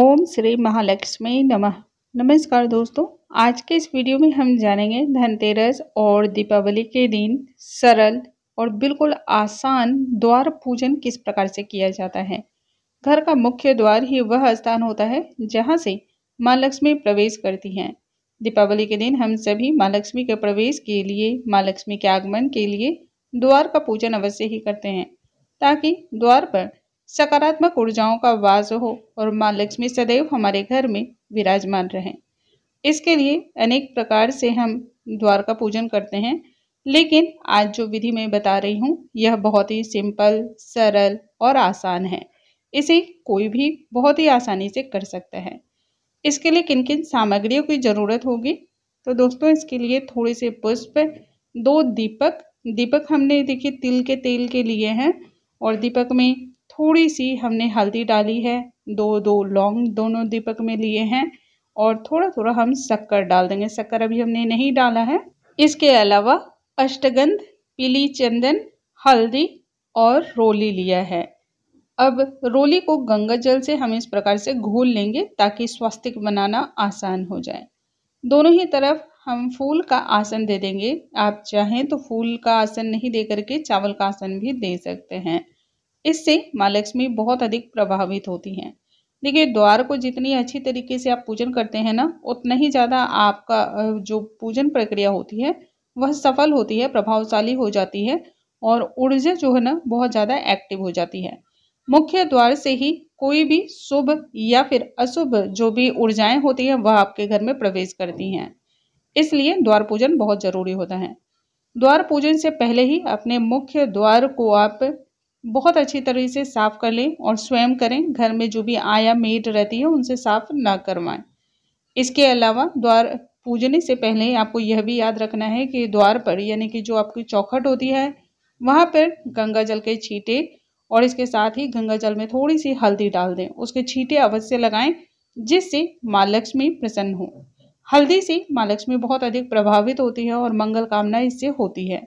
ओम श्री महालक्ष्मी नमः नमस्कार दोस्तों आज के इस वीडियो में हम जानेंगे धनतेरस और दीपावली के दिन सरल और बिल्कुल आसान द्वार पूजन किस प्रकार से किया जाता है घर का मुख्य द्वार ही वह स्थान होता है जहाँ से माँ लक्ष्मी प्रवेश करती हैं दीपावली के दिन हम सभी माँ लक्ष्मी के प्रवेश के लिए माँ लक्ष्मी के आगमन के लिए द्वार का पूजन अवश्य ही करते हैं ताकि द्वार पर सकारात्मक ऊर्जाओं का वास हो और माँ लक्ष्मी सदैव हमारे घर में विराजमान रहें इसके लिए अनेक प्रकार से हम द्वार का पूजन करते हैं लेकिन आज जो विधि मैं बता रही हूँ यह बहुत ही सिंपल सरल और आसान है इसे कोई भी बहुत ही आसानी से कर सकता है इसके लिए किन किन सामग्रियों की ज़रूरत होगी तो दोस्तों इसके लिए थोड़े से पुष्प दो दीपक दीपक हमने देखिए तिल के तेल के लिए हैं और दीपक में थोड़ी सी हमने हल्दी डाली है दो दो लौंग दोनों दीपक में लिए हैं और थोड़ा थोड़ा हम शक्कर डाल देंगे शक्कर अभी हमने नहीं डाला है इसके अलावा अष्टगंध पीली चंदन हल्दी और रोली लिया है अब रोली को गंगा जल से हम इस प्रकार से घोल लेंगे ताकि स्वास्तिक बनाना आसान हो जाए दोनों ही तरफ हम फूल का आसन दे देंगे आप चाहें तो फूल का आसन नहीं दे करके चावल का आसन भी दे सकते हैं इससे माँ लक्ष्मी बहुत अधिक प्रभावित होती हैं देखिए द्वार को जितनी अच्छी तरीके से आप पूजन करते हैं ना उतना ही ज़्यादा आपका जो पूजन प्रक्रिया होती है वह सफल होती है प्रभावशाली हो जाती है और ऊर्जा जो है ना बहुत ज़्यादा एक्टिव हो जाती है मुख्य द्वार से ही कोई भी शुभ या फिर अशुभ जो भी ऊर्जाएं होती हैं वह आपके घर में प्रवेश करती हैं इसलिए द्वार पूजन बहुत ज़रूरी होता है द्वार पूजन से पहले ही अपने मुख्य द्वार को आप बहुत अच्छी तरह से साफ़ कर लें और स्वयं करें घर में जो भी आया मेड रहती है उनसे साफ़ ना करवाएं इसके अलावा द्वार पूजने से पहले आपको यह भी याद रखना है कि द्वार पर यानी कि जो आपकी चौखट होती है वहाँ पर गंगा जल के छीटे और इसके साथ ही गंगा जल में थोड़ी सी हल्दी डाल दें उसके छीटे अवश्य लगाएं जिससे माँ लक्ष्मी प्रसन्न हो हल्दी से माँ लक्ष्मी बहुत अधिक प्रभावित होती है और मंगल कामना इससे होती है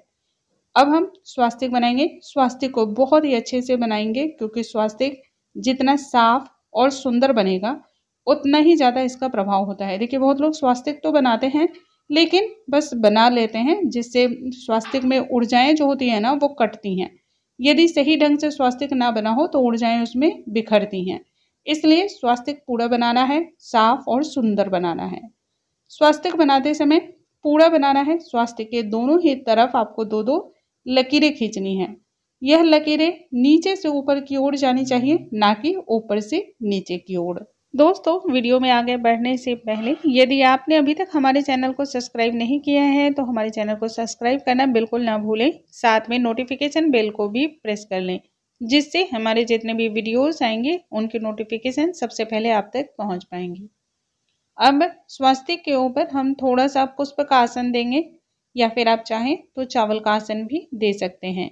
अब हम स्वास्तिक बनाएंगे स्वास्तिक को बहुत ही अच्छे से बनाएंगे क्योंकि स्वास्तिक जितना साफ और सुंदर बनेगा उतना ही ज़्यादा इसका प्रभाव होता है देखिए बहुत लोग स्वास्तिक तो बनाते हैं लेकिन बस बना लेते हैं जिससे स्वास्तिक में ऊर्जाएँ जो होती हैं ना वो कटती हैं यदि सही ढंग से स्वास्तिक ना बना हो तो ऊर्जाएँ उसमें बिखरती हैं इसलिए स्वास्तिक पूरा बनाना है साफ और सुंदर बनाना है स्वास्तिक बनाते समय पूरा बनाना है स्वास्थ्य के दोनों ही तरफ आपको दो दो लकीरें खींचनी है यह लकीरें नीचे से ऊपर की ओर जानी चाहिए ना कि ऊपर से नीचे की ओर दोस्तों वीडियो में आगे बढ़ने से पहले यदि आपने अभी तक हमारे चैनल को सब्सक्राइब नहीं किया है तो हमारे चैनल को सब्सक्राइब करना बिल्कुल ना भूलें साथ में नोटिफिकेशन बेल को भी प्रेस कर लें जिससे हमारे जितने भी वीडियोस आएंगे उनके नोटिफिकेशन सबसे पहले आप तक पहुंच पाएंगे अब स्वास्थ्य के ऊपर हम थोड़ा सा पुष्प का आसन देंगे या फिर आप चाहें तो चावल का आसन भी दे सकते हैं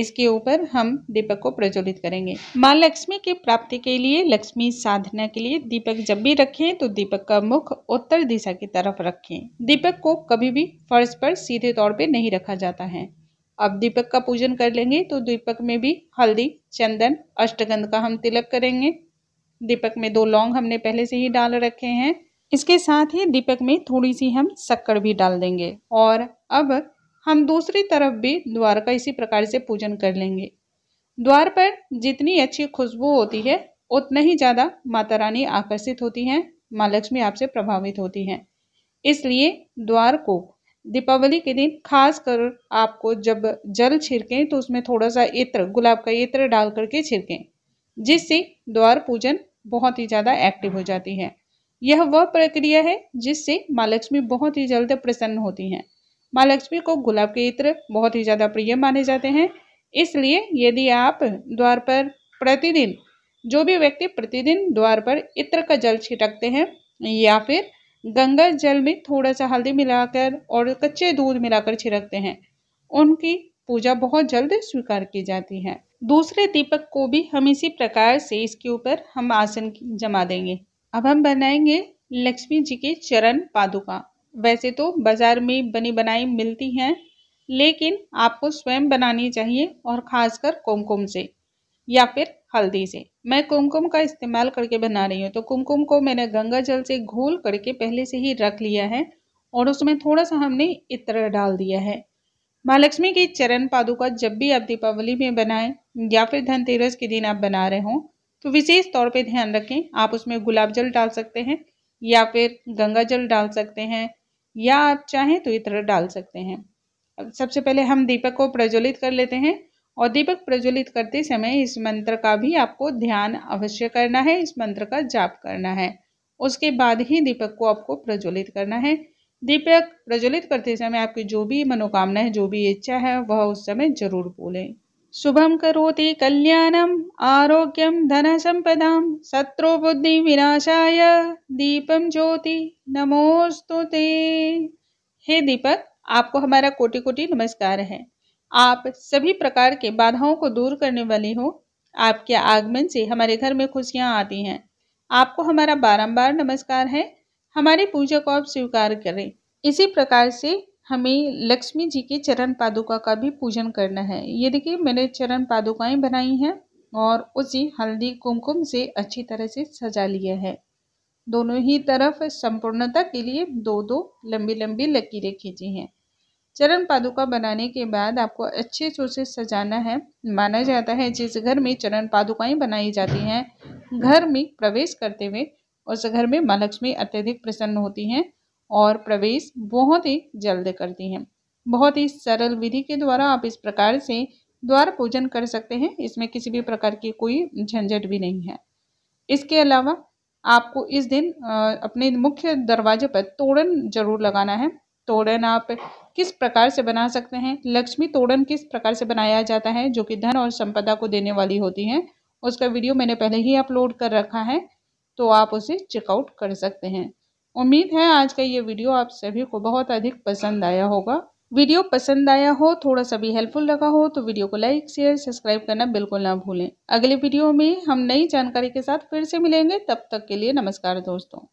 इसके ऊपर हम दीपक को प्रज्वलित करेंगे माँ लक्ष्मी की प्राप्ति के लिए लक्ष्मी साधना के लिए दीपक जब भी रखें तो दीपक का मुख उत्तर दिशा की तरफ रखें दीपक को कभी भी फर्श पर सीधे तौर पे नहीं रखा जाता है अब दीपक का पूजन कर लेंगे तो दीपक में भी हल्दी चंदन अष्टगंध का हम तिलक करेंगे दीपक में दो लौंग हमने पहले से ही डाल रखे हैं इसके साथ ही दीपक में थोड़ी सी हम शक्कर भी डाल देंगे और अब हम दूसरी तरफ भी द्वार का इसी प्रकार से पूजन कर लेंगे द्वार पर जितनी अच्छी खुशबू होती है उतना ही ज़्यादा माता रानी आकर्षित होती हैं माँ लक्ष्मी आपसे प्रभावित होती हैं इसलिए द्वार को दीपावली के दिन खास कर आपको जब जल छिड़कें तो उसमें थोड़ा सा इत्र गुलाब का इत्र डाल करके छिड़कें जिससे द्वार पूजन बहुत ही ज़्यादा एक्टिव हो जाती है यह वह प्रक्रिया है जिससे माँ लक्ष्मी बहुत ही जल्द प्रसन्न होती हैं माँ लक्ष्मी को गुलाब के इत्र बहुत ही ज़्यादा प्रिय माने जाते हैं इसलिए यदि आप द्वार पर प्रतिदिन जो भी व्यक्ति प्रतिदिन द्वार पर इत्र का जल छिटकते हैं या फिर गंगा जल में थोड़ा सा हल्दी मिलाकर और कच्चे दूध मिलाकर छिड़कते हैं उनकी पूजा बहुत जल्द स्वीकार की जाती है दूसरे दीपक को भी हम इसी प्रकार से इसके ऊपर हम आसन जमा देंगे अब हम बनाएंगे लक्ष्मी जी के चरण पादुका वैसे तो बाज़ार में बनी बनाई मिलती हैं लेकिन आपको स्वयं बनानी चाहिए और ख़ासकर कुमकुम से या फिर हल्दी से मैं कुमकुम का इस्तेमाल करके बना रही हूँ तो कुमकुम को मैंने गंगा जल से घोल करके पहले से ही रख लिया है और उसमें थोड़ा सा हमने इत्र डाल दिया है माँ लक्ष्मी के चरण पादुका जब भी आप दीपावली में बनाएं या फिर धनतेरस के दिन आप बना रहे हों तो विशेष तौर पे ध्यान रखें आप उसमें गुलाब जल डाल सकते हैं या फिर गंगा जल डाल सकते हैं या आप चाहें तो इतर डाल सकते हैं अब सबसे पहले हम दीपक को प्रज्वलित कर लेते हैं और दीपक प्रज्वलित करते समय इस मंत्र का भी आपको ध्यान अवश्य करना है इस मंत्र का जाप करना है उसके बाद ही दीपक को आपको प्रज्वलित करना है दीपक प्रज्वलित करते समय आपकी जो भी मनोकामना है जो भी इच्छा है वह उस समय जरूर बोलें शुभम करोति कल्याणम आरोग्यम धन संपदा शत्रु बुद्धि शत्रुबुद्धिविनाशाय दीपम ज्योति नमोस्तु ते हे दीपक आपको हमारा कोटि कोटि नमस्कार है आप सभी प्रकार के बाधाओं को दूर करने वाली हो आपके आगमन से हमारे घर में खुशियाँ आती हैं आपको हमारा बारंबार नमस्कार है हमारी पूजा को आप स्वीकार करें इसी प्रकार से हमें लक्ष्मी जी के चरण पादुका का भी पूजन करना है ये देखिए मैंने चरण पादुकाएं बनाई हैं और उसी हल्दी कुमकुम से अच्छी तरह से सजा लिया है दोनों ही तरफ संपूर्णता के लिए दो दो लंबी लंबी लकीरें खींची हैं चरण पादुका बनाने के बाद आपको अच्छे से उसे सजाना है माना जाता है जिस घर में चरण पादुकाएं बनाई जाती हैं घर में प्रवेश करते हुए उस घर में माँ लक्ष्मी अत्यधिक प्रसन्न होती हैं और प्रवेश बहुत ही जल्द करती हैं बहुत ही सरल विधि के द्वारा आप इस प्रकार से द्वार पूजन कर सकते हैं इसमें किसी भी प्रकार की कोई झंझट भी नहीं है इसके अलावा आपको इस दिन अपने मुख्य दरवाजे पर तोड़न जरूर लगाना है तोड़न आप किस प्रकार से बना सकते हैं लक्ष्मी तोड़न किस प्रकार से बनाया जाता है जो कि धन और संपदा को देने वाली होती है उसका वीडियो मैंने पहले ही अपलोड कर रखा है तो आप उसे चेकआउट कर सकते हैं उम्मीद है आज का ये वीडियो आप सभी को बहुत अधिक पसंद आया होगा वीडियो पसंद आया हो थोड़ा सा भी हेल्पफुल लगा हो तो वीडियो को लाइक शेयर सब्सक्राइब करना बिल्कुल ना भूलें अगले वीडियो में हम नई जानकारी के साथ फिर से मिलेंगे तब तक के लिए नमस्कार दोस्तों